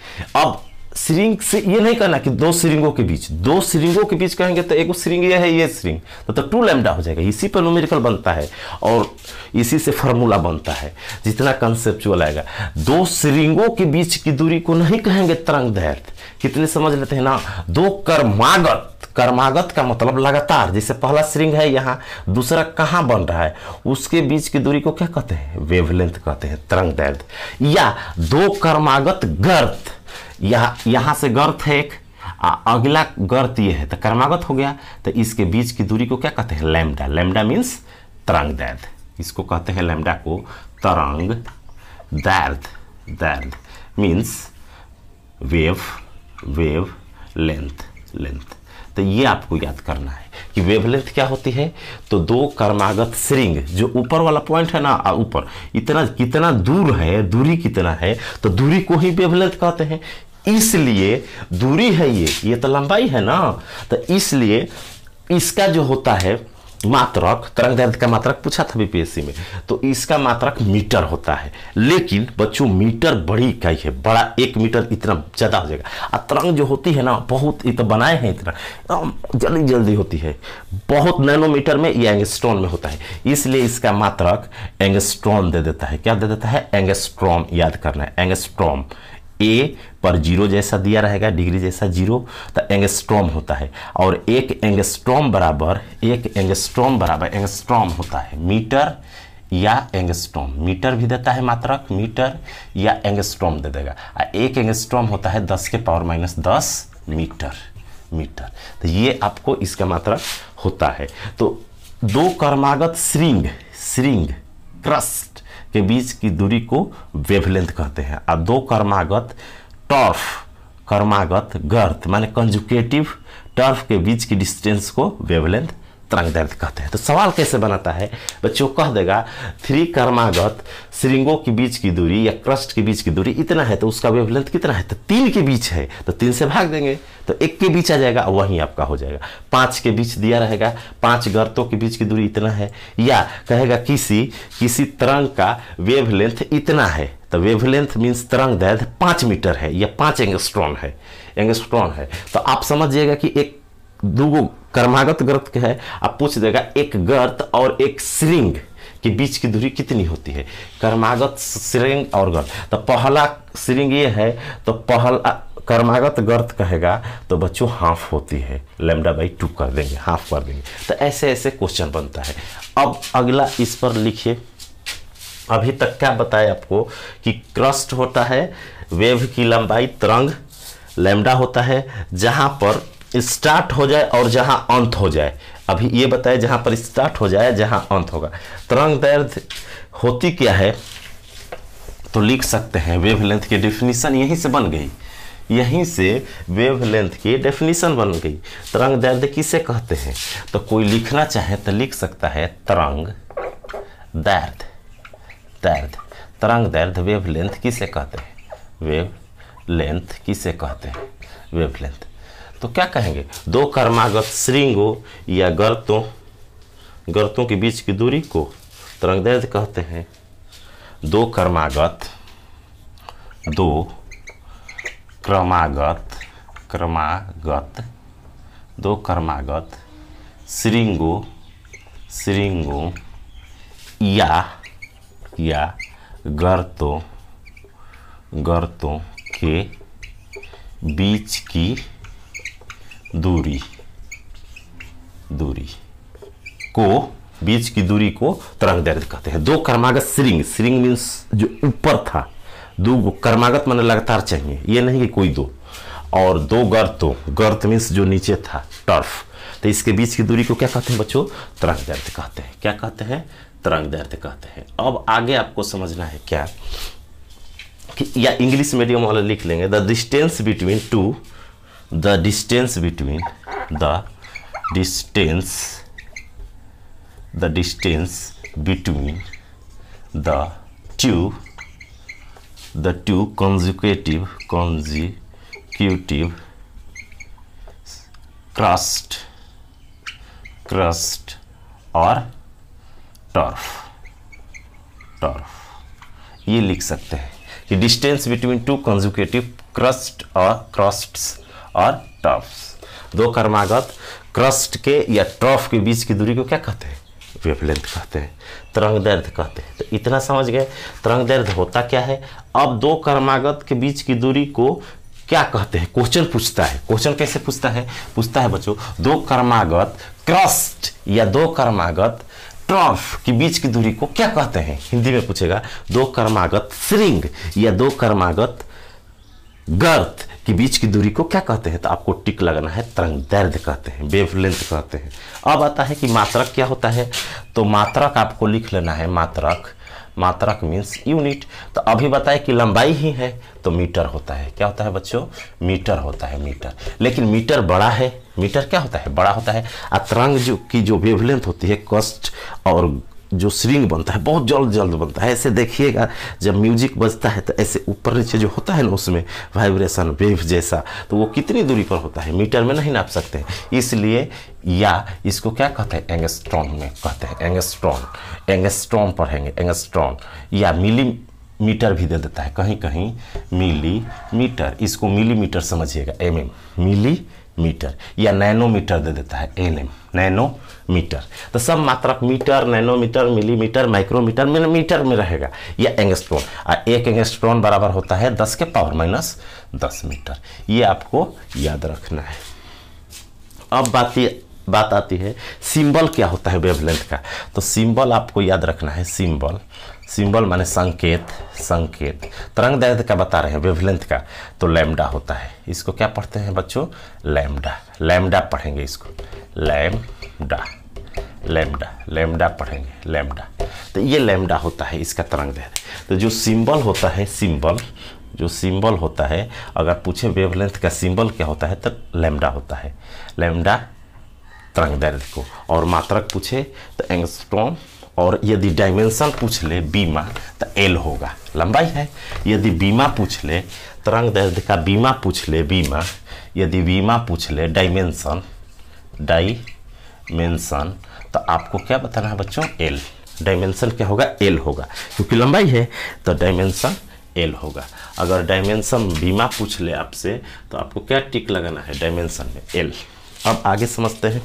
अब सिरिंग से ये नहीं कहना कि दो सिरिंगों के बीच दो सिरिंगों के बीच कहेंगे तो एक सिरिंग ये है ये सिरिंग तो, तो टू लेमडा हो जाएगा इसी पर न्यूमेरिकल बनता है और इसी से फार्मूला बनता है जितना कंसेप्चुअल आएगा दो सिरिंगों के बीच की दूरी को नहीं कहेंगे तरंग दैर्थ कितने समझ लेते हैं ना दो कर्मागत कर्मागत का मतलब लगातार जैसे पहला श्रृंग है यहाँ दूसरा कहाँ बन रहा है उसके बीच की दूरी को क्या कहते हैं वेवलेंथ कहते हैं तरंग दर्द या दो कर्मागत गर्थ यह यहाँ से गर्त है एक आ, अगला गर्त ये है तो कर्मागत हो गया तो इसके बीच की दूरी को क्या कहते हैं लैम्डा लैम्डा मीन्स तरंग दैर्ध इसको कहते हैं लैम्डा को तरंग दैर्ध दैर्ध means wave wave length length तो ये आपको याद करना है कि वेवलेंथ क्या होती है तो दो कर्मागत श्रृंग जो ऊपर वाला पॉइंट है ना ऊपर इतना कितना दूर है दूरी कितना है तो दूरी को ही वेवलेंथ कहते हैं इसलिए दूरी है ये ये तो लंबाई है ना तो इसलिए इसका जो होता है मात्रक तरंग दर्द का मात्रक पूछा था बीपीएससी में तो इसका मात्रक मीटर होता है लेकिन बच्चों मीटर बड़ी इकाई है बड़ा एक मीटर इतना ज़्यादा हो जाएगा और तरंग जो होती है ना बहुत ये तो बनाए हैं इतना जल्दी जल्दी होती है बहुत नैनोमीटर में या एंगस्ट्रॉन में होता है इसलिए इसका मात्रक एंगस्ट्रॉन दे देता है क्या दे देता है एंगस्ट्रॉम याद करना है एंगस्ट्रॉम ए पर जीरो जैसा दिया रहेगा डिग्री जैसा जीरो तो एंगस्ट्रॉम होता है और एक एंगस्ट्रॉम बराबर एक एंगस्ट्रॉम बराबर एंगस्ट्रॉम होता है मीटर या एंगस्ट्रॉम मीटर भी देता है मात्रक मीटर या एंगस्ट्रॉम दे देगा एक एंगस्ट्रॉम होता है दस के पावर माइनस दस मीटर मीटर तो ये आपको इसका मात्रक होता है तो दो कर्मागत श्रृंग श्रृंग क्रस्ट के बीच की दूरी को वेवलेंथ कहते हैं और दो कर्मागत टर्फ कर्मागत गर्थ माने कंजुकेटिव टर्फ के बीच की डिस्टेंस को वेवलेंथ तरंग दर्द कहते हैं तो सवाल कैसे बनाता है बच्चों कह देगा थ्री कर्मागत श्रृंगों के बीच की दूरी या क्रस्ट के बीच की दूरी इतना है तो उसका वेवलेंथ कितना है तो तीन के बीच है तो तीन से भाग देंगे तो एक के बीच आ जाएगा वहीं आपका हो जाएगा पाँच के बीच दिया रहेगा पाँच गर्तों के बीच की दूरी इतना है या कहेगा किसी किसी तरंग का वेवलेंथ इतना है तो वेवलेंथ मीन्स तरंग दैर्ध पाँच मीटर है या पाँच एंगस्ट्रॉन है एंगस्ट्रॉन है तो आप समझिएगा कि एक दो कर्मागत गर्त है आप पूछ देगा एक गर्त और एक श्रृंग के बीच की दूरी कितनी होती है कर्मागत श्रृंग और गर्त तो पहला श्रृंग ये है तो पहला कर्मागत गर्त कहेगा तो बच्चों हाफ होती है लेमडा बाई टू कर देंगे हाफ कर देंगे तो ऐसे ऐसे क्वेश्चन बनता है अब अगला इस पर लिखिए अभी तक क्या बताए आपको कि क्रस्ट होता है वेव की लंबाई तरंग लेमडा होता है जहाँ पर स्टार्ट हो जाए और जहाँ अंत हो जाए अभी ये बताए जहाँ पर स्टार्ट हो जाए जहाँ अंत होगा तरंग दर्द होती क्या है तो लिख सकते हैं वेवलेंथ की डेफिनेशन यहीं से बन गई यहीं से वेवलेंथ की डेफिनेशन बन गई तरंग दर्द किसे कहते हैं तो कोई लिखना चाहे तो लिख सकता है तरंग दर्द दर्द तरंग दैर्घ्य वेवलेंथ किसे कहते हैं वेव लेंथ किसे कहते हैं वेवलेंथ तो क्या कहेंगे दो कर्मागत श्रृंगों या गर्तों गर्तों के बीच की दूरी को तरंगदैर्ध कहते हैं दो कर्मागत दो क्रमागत क्रमागत दो कर्मागत श्रृंगों श्रृंगों या या गर्तों गर्तों के बीच की दूरी दूरी को बीच की दूरी को तरंग दैर्ध्य कहते हैं दो कर्मागत सिरिंग सिरिंग मीन्स जो ऊपर था दो कर्मागत मैंने लगातार चाहिए ये नहीं कि कोई दो और दो गर्तों गर्त मीन्स जो नीचे था टर्फ तो इसके बीच की दूरी को क्या कहते हैं बच्चों तरंग दर्द कहते हैं क्या कहते हैं तरंग दर्द कहते हैं अब आगे आपको समझना है क्या कि या इंग्लिश मीडियम वाले लिख लेंगे the distance between two the distance between the distance the distance between the two the two consecutive consecutive crust crust और टर्फ टर्फ ये लिख सकते हैं कि distance between two consecutive crest और क्रस्ट्स और टर्फ्स दो कर्मागत क्रस्ट के या ट्रफ के बीच की दूरी को क्या कहते हैं वेवलेंथ कहते हैं तरंग दर्द कहते हैं तो इतना समझ गए तरंग दर्द होता क्या है अब दो कर्मागत के बीच की दूरी को क्या कहते हैं क्वेश्चन पूछता है क्वेश्चन कैसे पूछता है पूछता है बच्चों दो कर्मागत क्रस्ट या दो कर्मागत ट्रफ के बीच की दूरी को क्या कहते हैं हिंदी में पूछेगा दो कर्मागत श्रृंग या दो कर्मागत गर्थ कि बीच की दूरी को क्या कहते हैं तो आपको टिक लगाना है तरंग दर्द कहते हैं वेवलेंथ कहते हैं अब आता है कि मात्रक क्या होता है तो मात्रक आपको लिख लेना है मात्रक मात्रक मीन्स यूनिट तो अभी बताए कि लंबाई ही है तो मीटर होता है क्या होता है बच्चों मीटर होता है मीटर लेकिन मीटर बड़ा है मीटर क्या होता है बड़ा होता है अतरंग जो की जो वेवलेंथ होती है कस्ट और जो स्ट्रिंग बनता है बहुत जल्द जल्द बनता है ऐसे देखिएगा जब म्यूजिक बजता है तो ऐसे ऊपर नीचे जो होता है ना उसमें वाइब्रेशन वेव जैसा तो वो कितनी दूरी पर होता है मीटर में नहीं नाप सकते हैं इसलिए या इसको क्या कहते हैं एंगस्ट्रॉन में कहते हैं एंगस्ट्रॉन एंगस्ट्रॉन पढ़ेंगे एंगस्ट्रॉन या मिली मीटर भी दे देता है कहीं कहीं मिली मीटर इसको मिली मीटर समझिएगा एम एम मिली मीटर या नैनोमीटर दे देता है एन एम नैनोमीटर तो सब मात्रक metre nanometre millimetre micrometre millimetre में रहेगा या एंगस्ट्रोन और एक एंगस्ट्रोन बराबर होता है दस के पावर माइनस दस मीटर ये आपको याद रखना है अब बात बात आती है सिंबल क्या होता है वेवलेंथ का तो सिंबल आपको याद रखना है सिंबल सिंबल माने संकेत संकेत तरंग दैर्ध्य का बता रहे हैं वेवलेंथ का तो लैम्डा होता है इसको क्या पढ़ते हैं बच्चों लैम्डा लैम्डा पढ़ेंगे इसको लैम्डा लैम्डा लैम्डा पढ़ेंगे लैम्डा तो ये लैम्डा होता है इसका तरंग दैर्ध्य तो जो सिंबल होता है सिंबल जो सिंबल होता है अगर पूछे वेवलेंथ का सिंबल क्या होता है तो लैम्डा होता है लैम्डा तरंग दैर्ध्य को और मात्रक पूछे तो एंगस्ट्रॉम और यदि डायमेंशन पूछ ले बीमा तो एल होगा लंबाई है यदि बीमा पूछ ले तरंग दैर्ध्य का बीमा पूछ ले बीमा यदि बीमा पूछ ले डायमेंशन डायमेंशन तो आपको क्या बताना है बच्चों एल डायमेंशन क्या होगा एल होगा क्योंकि लंबाई है तो डायमेंशन एल होगा अगर डायमेंशन बीमा पूछ ले आपसे तो आपको क्या टिक लगाना है डायमेंशन में एल अब आगे समझते हैं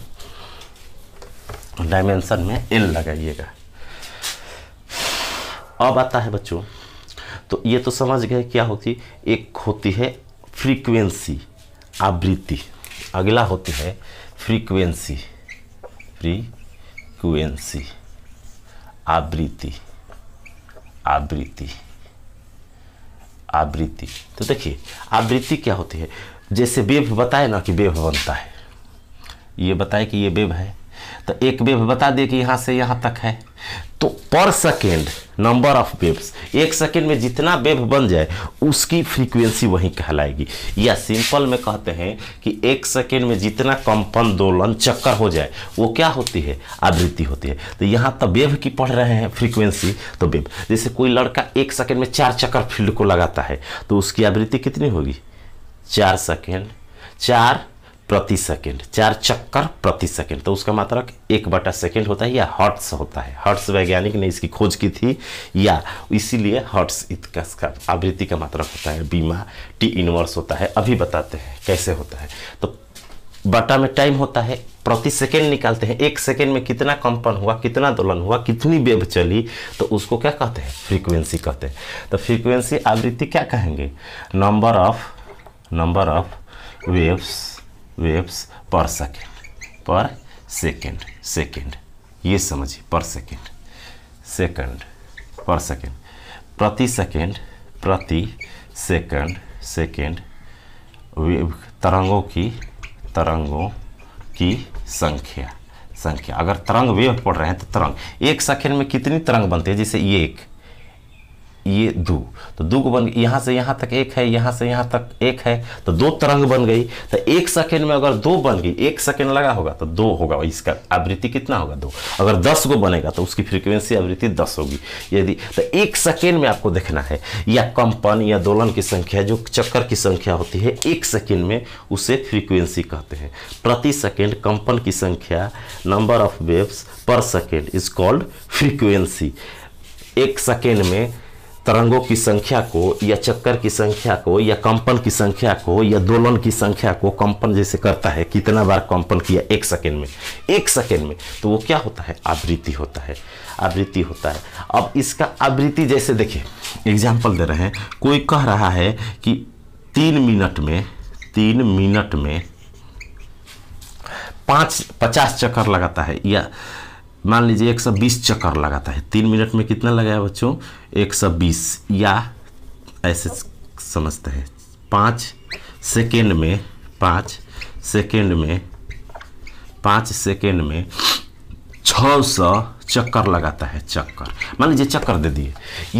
डायमेंशन में एल लगाइएगा अब आता है बच्चों तो ये तो समझ गए क्या होती एक होती है फ्रीक्वेंसी आवृत्ति अगला होती है फ्रीक्वेंसी फ्रीक्वेंसी आवृत्ति आवृत्ति आवृत्ति तो देखिए आवृत्ति क्या होती है जैसे वेव बताए ना कि वेव बनता है ये बताए कि ये वेव है तो एक वेव बता दिए कि यहाँ से यहाँ तक है तो पर सेकेंड नंबर ऑफ वेव्स एक सेकेंड में जितना वेव बन जाए उसकी फ्रीक्वेंसी वही कहलाएगी या सिंपल में कहते हैं कि एक सेकेंड में जितना कंपन दोलन चक्कर हो जाए वो क्या होती है आवृत्ति होती है तो यहाँ तो वेव की पढ़ रहे हैं फ्रीक्वेंसी तो वेव जैसे कोई लड़का एक सेकेंड में चार चक्कर फील्ड को लगाता है तो उसकी आवृत्ति कितनी होगी चार सेकेंड चार प्रति सेकेंड चार चक्कर प्रति सेकेंड तो उसका मात्रक मतलब एक बटा सेकेंड होता है या हर्ट्स होता है हर्ट्स वैज्ञानिक ने इसकी खोज की थी या इसीलिए हर्ट्स का आवृत्ति का मात्रक मतलब होता है बीमा टी इनवर्स होता है अभी बताते हैं कैसे होता है तो बटा में टाइम होता है प्रति सेकेंड निकालते हैं एक सेकेंड में कितना कंपन हुआ कितना दोलन हुआ कितनी वेब चली तो उसको क्या कहते हैं फ्रीक्वेंसी कहते हैं तो फ्रीक्वेंसी आवृत्ति क्या कहेंगे number of number of waves waves per second per second second ये समझिए per second second per second प्रति सेकेंड प्रति सेकेंड सेकेंड तरंगों की तरंगों की संख्या संख्या अगर तरंग वेव पढ़ रहे हैं तो तरंग एक सेकेंड में कितनी तरंग बनती है जैसे ये एक ये दो तो दो को बन यहाँ से यहाँ तक एक है यहाँ से यहाँ तक एक है तो दो तरंग बन गई तो एक सेकेंड में अगर दो बन गई एक सेकेंड लगा होगा तो दो होगा इसका आवृत्ति कितना होगा दो अगर दस को बनेगा तो उसकी फ्रीक्वेंसी आवृत्ति दस होगी यदि तो एक सेकेंड में आपको देखना है या कंपन या दोलन की संख्या जो चक्कर की संख्या होती है एक सेकेंड में उसे फ्रीक्वेंसी कहते हैं प्रति सेकेंड कंपन की संख्या number of waves per second is called frequency एक सेकेंड में तरंगों की संख्या को या चक्कर की संख्या को या कंपन की संख्या को या दोलन की संख्या को कंपन जैसे करता है कितना बार कंपन किया एक सेकेंड में एक सेकेंड में तो वो क्या होता है आवृत्ति होता है आवृत्ति होता है अब इसका आवृत्ति जैसे देखिए एग्जाम्पल दे रहे हैं कोई कह रहा है कि तीन मिनट में तीन मिनट में पाँच पचास चक्कर लगाता है या मान लीजिए 120 चक्कर लगाता है तीन मिनट में कितना लगाया बच्चों 120 या ऐसे समझते हैं पाँच सेकेंड में पाँच सेकेंड में पाँच सेकेंड में छः सौ चक्कर लगाता है चक्कर मान लीजिए चक्कर दे दिए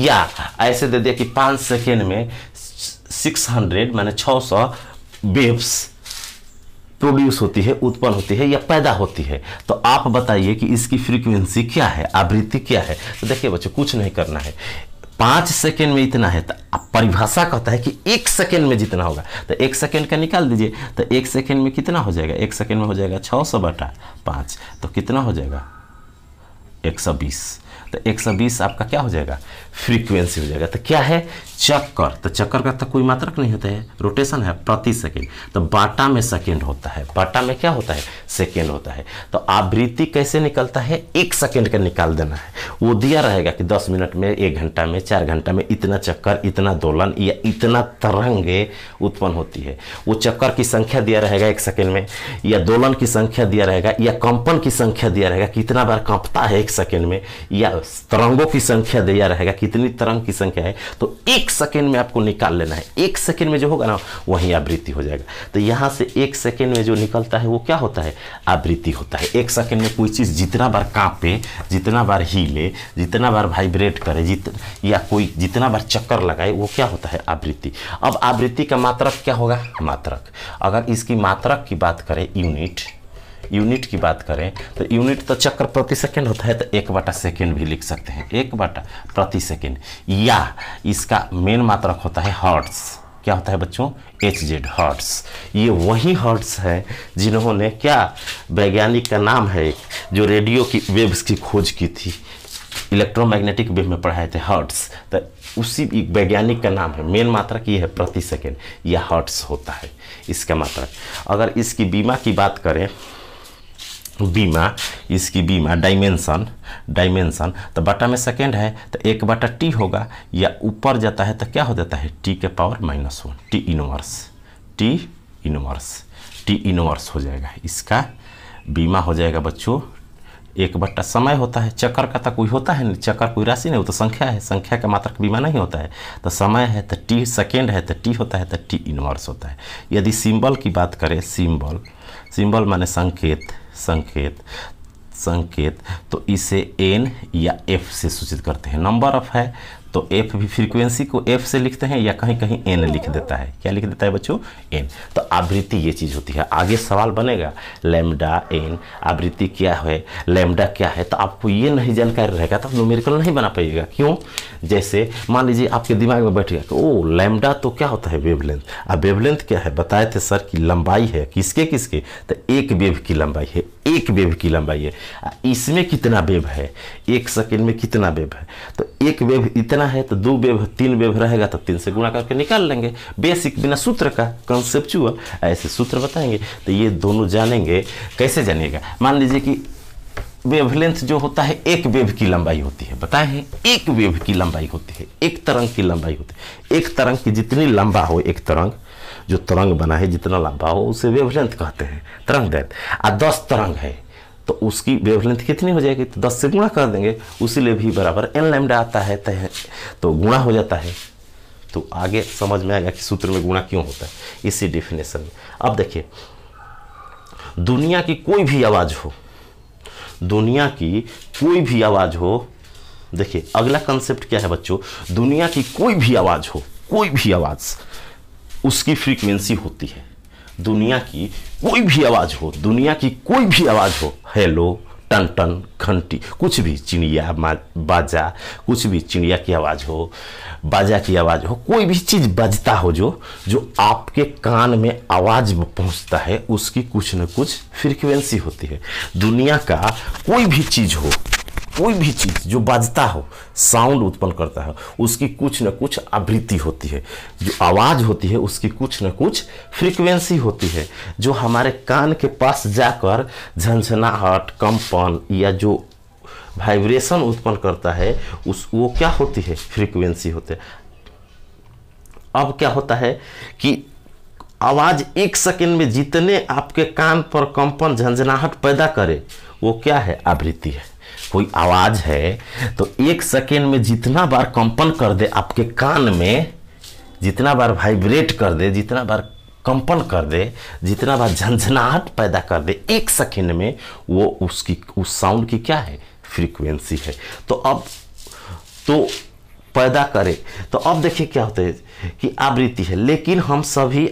या ऐसे दे दिया कि पाँच सेकेंड में सिक्स हंड्रेड मैंने छः सौ बेब्स प्रोड्यूस होती है उत्पन्न होती है या पैदा होती है तो आप बताइए कि इसकी फ्रीक्वेंसी क्या है आवृत्ति क्या है तो देखिए बच्चों कुछ नहीं करना है पाँच सेकेंड में इतना है तो परिभाषा कहता है कि एक सेकेंड में जितना होगा तो एक सेकेंड का निकाल दीजिए तो एक सेकेंड में कितना हो जाएगा एक सेकेंड में हो जाएगा छः सौ बटा पाँच तो कितना हो जाएगा एक सौ बीस तो एक सौ बीस आपका क्या हो जाएगा फ्रीक्वेंसी हो जाएगा तो क्या है चक्कर तो चक्कर का तो कोई मात्रक नहीं होता है रोटेशन है प्रति सेकेंड तो बाटा में सेकेंड होता है बाटा में क्या होता है सेकेंड होता है तो आवृत्ति कैसे निकलता है एक सेकेंड का निकाल देना है वो दिया रहेगा कि दस मिनट में एक घंटा में चार घंटा में इतना चक्कर इतना दोलन या इतना तरंगे उत्पन्न होती है वो चक्कर की संख्या दिया रहेगा एक सेकेंड में या दोलन की संख्या दिया रहेगा या कंपन की संख्या दिया रहेगा कितना बार कंपता है एक सेकेंड में या तरंगों की संख्या दिया रहेगा कि कितनी तरंग की संख्या है तो एक सेकेंड में आपको निकाल लेना है एक सेकेंड में जो होगा ना वहीं आवृत्ति हो जाएगा तो यहाँ से एक सेकेंड में जो निकलता है वो क्या होता है आवृत्ति होता है एक सेकेंड में कोई चीज़ जितना बार काँपे जितना बार हिले जितना बार वाइब्रेट करे जित या कोई जितना बार चक्कर लगाए वो क्या होता है आवृत्ति अब आवृत्ति का मात्रक क्या होगा मात्रक अगर इसकी मात्रक की बात करें यूनिट यूनिट की बात करें तो यूनिट तो चक्र प्रति सेकंड होता है तो एक बटा सेकेंड भी लिख सकते हैं एक बटा प्रति सेकेंड या इसका मेन मात्रक होता है हर्ट्स क्या होता है बच्चों एच जेड हॉट्स ये वही हर्ट्स हैं जिन्होंने क्या वैज्ञानिक का नाम है जो रेडियो की वेव्स की खोज की थी इलेक्ट्रोमैग्नेटिक वेव में पढ़ाए थे हर्ट्स तो उसी वैज्ञानिक का नाम है मेन मात्रक ये है प्रति सेकेंड यह हर्ट्स होता है इसका मात्रक अगर इसकी बीमा की बात करें बीमा इसकी बीमा डायमेंसन डायमेंसन तो बटा में सेकेंड है तो एक बटा टी होगा या ऊपर जाता है तो क्या हो जाता है टी के power minus one T inverse T inverse T inverse हो जाएगा इसका बीमा हो जाएगा बच्चों एक बट्टा समय होता है चक्कर का तो कोई होता है नहीं चक्कर कोई राशि नहीं वो तो संख्या है संख्या का मात्र बीमा नहीं होता है तो समय है तो टी सेकेंड है तो टी होता है तो टी इनवर्स होता है यदि सिंबल की बात करें सिंबल सिंबल माने संकेत संकेत संकेत तो इसे एन या एफ से सूचित करते हैं नंबर ऑफ है तो एफ भी फ्रीक्वेंसी को एफ से लिखते हैं या कहीं कहीं एन लिख देता है क्या लिख देता है बच्चों एन तो आवृत्ति ये चीज़ होती है आगे सवाल बनेगा लेमडा एन आवृत्ति क्या है लेमडा क्या है तो आपको ये नहीं जानकारी रहेगा तो न्यूमेरिकल नहीं बना पाइएगा क्यों जैसे मान लीजिए आपके दिमाग में बैठ गया कि ओ लेमडा तो क्या होता है वेवलेंथ अब वेवलेंथ क्या है बताए थे सर की लंबाई है किसके किसके तो एक वेव की लंबाई है एक वेव की लंबाई है इसमें कितना वेव है एक सेकेंड में कितना वेव है तो एक वेव इतना इतना है तो दो वेव तीन वेव रहेगा तो तीन से गुणा करके निकाल लेंगे बेसिक बिना सूत्र का कंसेप्चुअल ऐसे सूत्र बताएंगे तो ये दोनों जानेंगे कैसे जानिएगा मान लीजिए कि वेवलेंथ जो होता है एक वेव की लंबाई होती है बताए हैं एक वेव की लंबाई होती है एक तरंग की लंबाई होती है एक तरंग की जितनी लंबा हो एक तरंग जो तरंग बना है जितना लंबा हो उसे वेवलेंथ कहते हैं तरंग दैत आ दस तरंग है तो उसकी वेवलेंथ कितनी हो जाएगी तो दस से गुणा कर देंगे उसी लिए भी बराबर एन लैमडा आता है तो गुणा हो जाता है तो आगे समझ में आएगा कि सूत्र में गुणा क्यों होता है इसी डिफिनेशन में अब देखिए दुनिया की कोई भी आवाज़ हो दुनिया की कोई भी आवाज़ हो देखिए अगला कंसेप्ट क्या है बच्चों दुनिया की कोई भी आवाज़ हो कोई भी आवाज़ उसकी फ्रीक्वेंसी होती है दुनिया की कोई भी आवाज़ हो दुनिया की कोई भी आवाज़ हो हेलो टन टन घंटी कुछ भी चिड़िया बाजा कुछ भी चिड़िया की आवाज़ हो बाजा की आवाज़ हो कोई भी चीज़ बजता हो जो जो आपके कान में आवाज़ पहुंचता है उसकी कुछ न कुछ फ्रिक्वेंसी होती है दुनिया का कोई भी चीज़ हो कोई भी चीज़ जो बाजता हो साउंड उत्पन्न करता है उसकी कुछ ना कुछ आवृत्ति होती है जो आवाज़ होती है उसकी कुछ ना कुछ फ्रीक्वेंसी होती है जो हमारे कान के पास जाकर झंझनाहट कंपन या जो वाइब्रेशन उत्पन्न करता है उस वो क्या होती है फ्रीक्वेंसी होते है अब क्या होता है कि आवाज़ एक सेकेंड में जितने आपके कान पर कंपन झंझनाहट पैदा करे वो क्या है आवृत्ति है कोई आवाज़ है तो एक सेकेंड में जितना बार कंपन कर दे आपके कान में जितना बार वाइब्रेट कर दे जितना बार कंपन कर दे जितना बार झंझनाहट पैदा कर दे एक सेकेंड में वो उसकी उस साउंड की क्या है फ्रीक्वेंसी है तो अब तो पैदा करे तो अब देखिए क्या होता है कि आवृत्ति है लेकिन हम सभी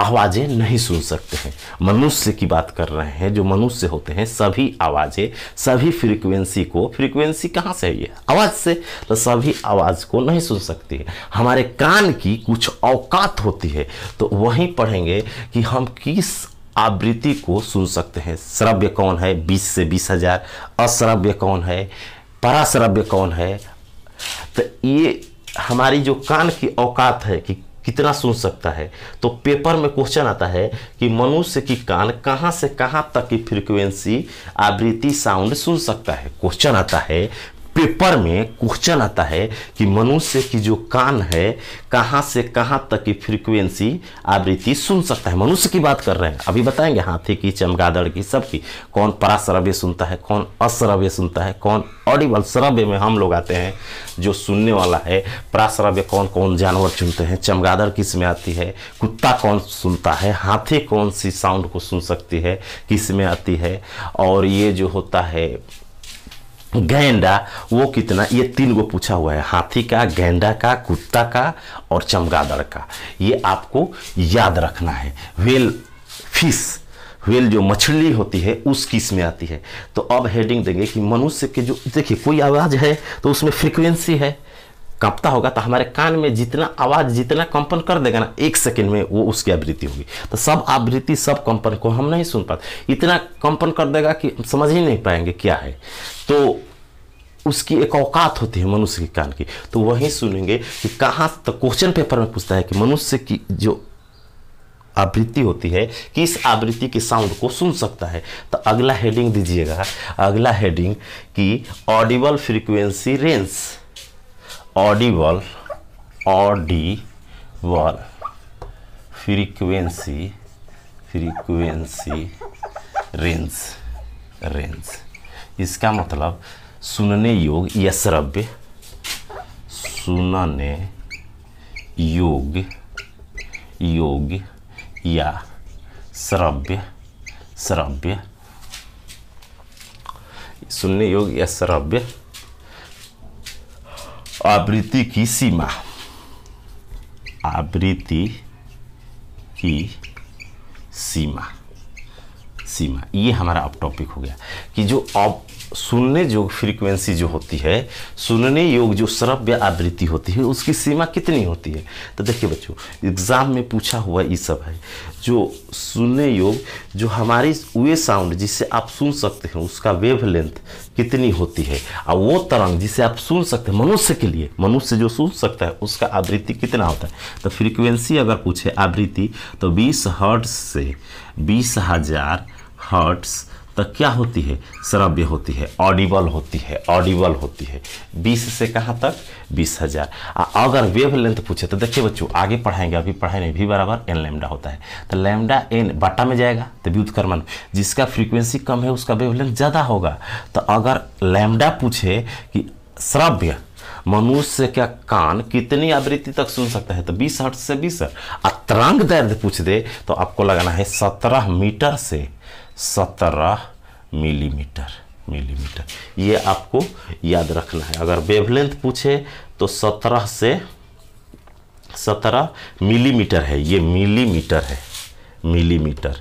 आवाज़ें नहीं सुन सकते हैं मनुष्य की बात कर रहे हैं जो मनुष्य होते हैं सभी आवाज़ें सभी फ्रीक्वेंसी को फ्रीक्वेंसी कहाँ से है आवाज़ से तो सभी आवाज़ को नहीं सुन सकती है हमारे कान की कुछ औकात होती है तो वहीं पढ़ेंगे कि हम किस आवृत्ति को सुन सकते हैं श्रव्य कौन है बीस से बीस हज़ार अश्रव्य कौन है पराश्रव्य कौन है तो ये हमारी जो कान की औकात है कि कितना सुन सकता है तो पेपर में क्वेश्चन आता है कि मनुष्य की कान कहाँ से कहाँ तक की फ्रीक्वेंसी आवृत्ति साउंड सुन सकता है क्वेश्चन आता है पेपर में क्वेश्चन आता है कि मनुष्य की जो कान है कहाँ से कहाँ तक की फ्रीक्वेंसी आवृत्ति सुन सकता है मनुष्य की बात कर रहे हैं अभी बताएंगे हाथी की चमगादड़ की सबकी कौन पराश्रव्य सुनता है कौन अश्रव्य सुनता है कौन ऑडिबल श्रव्य में हम लोग आते हैं जो सुनने वाला है पराश्रव्य कौन कौन जानवर चुनते हैं चमगादड़ किस में आती है कुत्ता कौन सुनता है हाथी कौन सी साउंड को सुन सकती है किस में आती है और ये जो होता है गेंडा वो कितना ये तीन गो पूछा हुआ है हाथी का गेंडा का कुत्ता का और चमगादड़ का ये आपको याद रखना है वेल फिश वेल जो मछली होती है उस किस में आती है तो अब हेडिंग देंगे कि मनुष्य के जो देखिए कोई आवाज़ है तो उसमें फ्रीक्वेंसी है कांपता होगा तो हमारे कान में जितना आवाज़ जितना कंपन कर देगा ना एक सेकेंड में वो उसकी आवृत्ति होगी तो सब आवृत्ति सब कंपन को हम नहीं सुन पाते इतना कंपन कर देगा कि समझ ही नहीं पाएंगे क्या है तो उसकी एक औकात होती है मनुष्य के कान की तो वही सुनेंगे कि कहाँ तो क्वेश्चन पेपर में पूछता है कि मनुष्य की जो आवृत्ति होती है कि इस आवृत्ति के साउंड को सुन सकता है तो अगला हेडिंग दीजिएगा अगला हेडिंग कि audible frequency range audible audible frequency frequency range range इसका मतलब सुनने योग या श्रव्य सुनने योग योग या श्रव्य श्रव्य सुनने योग या श्रव्य आवृत्ति की सीमा आवृत्ति की सीमा सीमा ये हमारा अब टॉपिक हो गया कि जो सुनने योग फ्रीक्वेंसी जो होती है सुनने योग जो श्रव्य आवृत्ति होती है उसकी सीमा कितनी होती है तो देखिए बच्चों एग्ज़ाम में पूछा हुआ ये सब है जो सुनने योग जो हमारी वे साउंड जिसे आप सुन सकते हैं उसका वेव लेंथ कितनी होती है और वो तरंग जिसे आप सुन सकते हैं मनुष्य के लिए मनुष्य जो सुन सकता है उसका आवृत्ति कितना होता है तो फ्रीक्वेंसी अगर पूछे आवृत्ति तो बीस हर्ट्स से बीस हज़ार हर्ट्स तो क्या होती है श्रव्य होती है ऑडिबल होती है ऑडिबल होती है बीस से कहाँ तक बीस हज़ार अगर वेव लेंथ पूछे तो देखिए बच्चों आगे पढ़ाएंगे अभी पढ़ाएंगे भी बराबर एन लेमडा होता है तो लेमडा एन बाटा में जाएगा तो व्युतकर्मन जिसका फ्रीक्वेंसी कम है उसका वेव लेंथ ज़्यादा होगा तो अगर लेमडा पूछे कि श्रव्य मनुष्य का कान कितनी आवृत्ति तक सुन सकता है तो 20 हर्ट से 20 और तरंग दर्द पूछ दे तो आपको लगाना है 17 मीटर से सत्रह मिलीमीटर मिलीमीटर ये आपको याद रखना है अगर वेवलेंथ पूछे तो सत्रह से सत्रह मिलीमीटर है ये मिलीमीटर है मिलीमीटर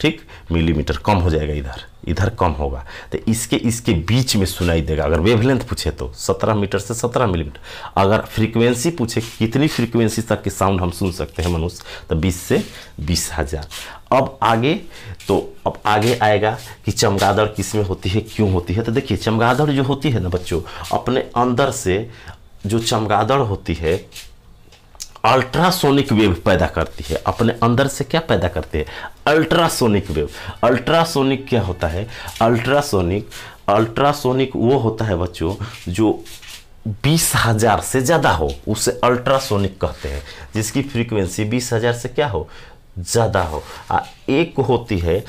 ठीक मिलीमीटर कम हो जाएगा इधर इधर कम होगा तो इसके इसके बीच में सुनाई देगा अगर वेवलेंथ पूछे तो सत्रह मीटर से सत्रह मिलीमीटर अगर फ्रीक्वेंसी पूछे कितनी फ्रीक्वेंसी तक के साउंड हम सुन सकते हैं मनुष्य तो बीस से बीस हज़ार अब आगे तो अब आगे आएगा कि चमगादड़ किस में होती है क्यों होती है तो देखिए चमगादड़ जो होती है ना बच्चों अपने अंदर से जो चमगादड़ होती है अल्ट्रासोनिक वेव पैदा करती है अपने अंदर से क्या पैदा करती है अल्ट्रासोनिक वेव अल्ट्रासोनिक क्या होता है अल्ट्रासोनिक अल्ट्रासोनिक वो होता है बच्चों जो बीस हज़ार से ज़्यादा हो उसे अल्ट्रासोनिक कहते हैं जिसकी फ्रीक्वेंसी बीस हज़ार से क्या हो ज़्यादा हो आ, एक होती है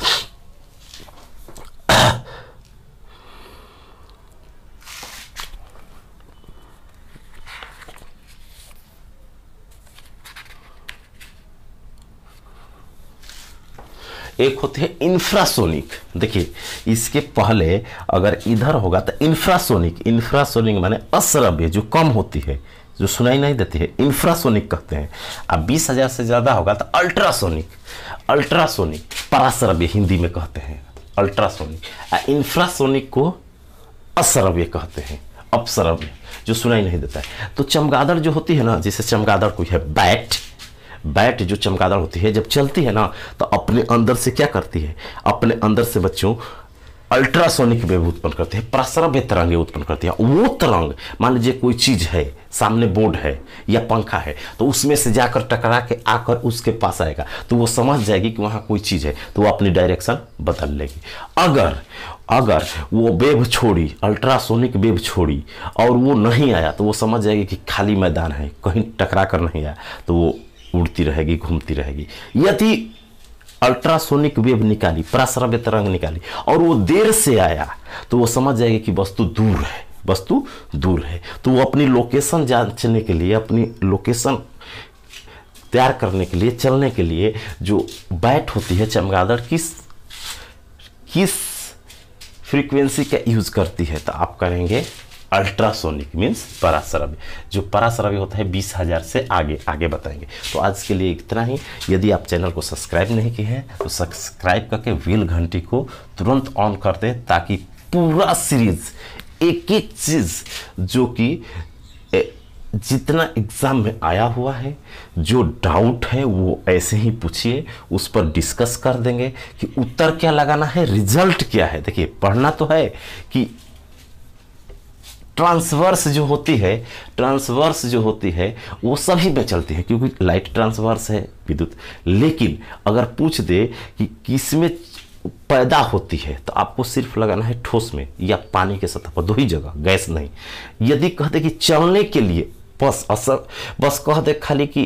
एक होते हैं इंफ्रासोनिक देखिए इसके पहले अगर इधर होगा तो इंफ्रासोनिक इंफ्रासोनिक माने असरभ्य जो कम होती है जो सुनाई नहीं देती है इंफ्रासोनिक कहते हैं अब बीस हज़ार से ज़्यादा होगा तो अल्ट्रासोनिक अल्ट्रासोनिक पराश्रव्य हिंदी में कहते हैं अल्ट्रासोनिक इंफ्रासोनिक को अश्रव्य कहते हैं अपश्रव्य जो सुनाई नहीं देता है तो चमगादड़ जो होती है ना जैसे चमगादड़ कोई है बैट बैट जो चमकादार होती है जब चलती है ना तो अपने अंदर से क्या करती है अपने अंदर से बच्चों अल्ट्रासोनिक वेव उत्पन्न करती है प्रसरव्य तरंग उत्पन्न करती है वो तरंग मान लीजिए कोई चीज़ है सामने बोर्ड है या पंखा है तो उसमें से जाकर टकरा के आकर उसके पास आएगा तो वो समझ जाएगी कि वहाँ कोई चीज़ है तो वो अपनी डायरेक्शन बदल लेगी अगर अगर वो वेव छोड़ी अल्ट्रासोनिक वेव छोड़ी और वो नहीं आया तो वो समझ जाएगी कि खाली मैदान है कहीं टकरा कर नहीं आया तो वो उड़ती रहेगी घूमती रहेगी यदि अल्ट्रासोनिक वेव निकाली प्राश्रव्य तरंग निकाली और वो देर से आया तो वो समझ जाएगा कि वस्तु दूर है वस्तु दूर है तो वो अपनी लोकेशन जांचने के लिए अपनी लोकेशन तैयार करने के लिए चलने के लिए जो बैट होती है चमगादड़ किस किस फ्रीक्वेंसी का यूज़ करती है तो आप करेंगे अल्ट्रासोनिक मीन्स पराश्रव्य जो पराश्रव्य होता है बीस हज़ार से आगे आगे बताएंगे तो आज के लिए इतना ही यदि आप चैनल को सब्सक्राइब नहीं किए हैं तो सब्सक्राइब करके व्हील घंटी को तुरंत ऑन कर दें ताकि पूरा सीरीज एक एक चीज़ जो कि जितना एग्ज़ाम में आया हुआ है जो डाउट है वो ऐसे ही पूछिए उस पर डिस्कस कर देंगे कि उत्तर क्या लगाना है रिजल्ट क्या है देखिए पढ़ना तो है कि ट्रांसवर्स जो होती है ट्रांसवर्स जो होती है वो सभी में चलती है क्योंकि लाइट ट्रांसवर्स है विद्युत लेकिन अगर पूछ दे कि किस में पैदा होती है तो आपको सिर्फ लगाना है ठोस में या पानी के सतह पर दो ही जगह गैस नहीं यदि कहते कि चलने के लिए बस असर बस कह दे खाली कि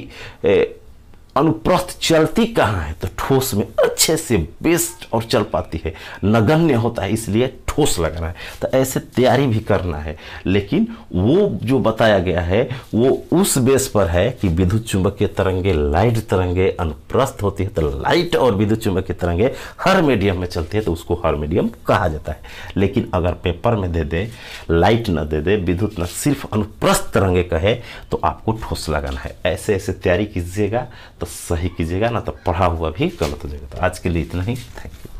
अनुप्रस्थ चलती कहाँ है तो ठोस में अच्छे से बेस्ट और चल पाती है नगण्य होता है इसलिए ठोस लग रहा है तो ऐसे तैयारी भी करना है लेकिन वो जो बताया गया है वो उस बेस पर है कि विद्युत चुंबकीय तरंगे लाइट तरंगे अनुप्रस्थ होती है तो लाइट और विद्युत चुंबकीय तरंगे हर मीडियम में चलती है तो उसको हर मीडियम कहा जाता है लेकिन अगर पेपर में दे दे लाइट न दे दे विद्युत न सिर्फ अनुप्रस्थ तरंगे कहे तो आपको ठोस लगाना है ऐसे ऐसे तैयारी कीजिएगा तो सही कीजिएगा ना तो पढ़ा हुआ भी गलत हो जाएगा तो आज के लिए इतना ही थैंक यू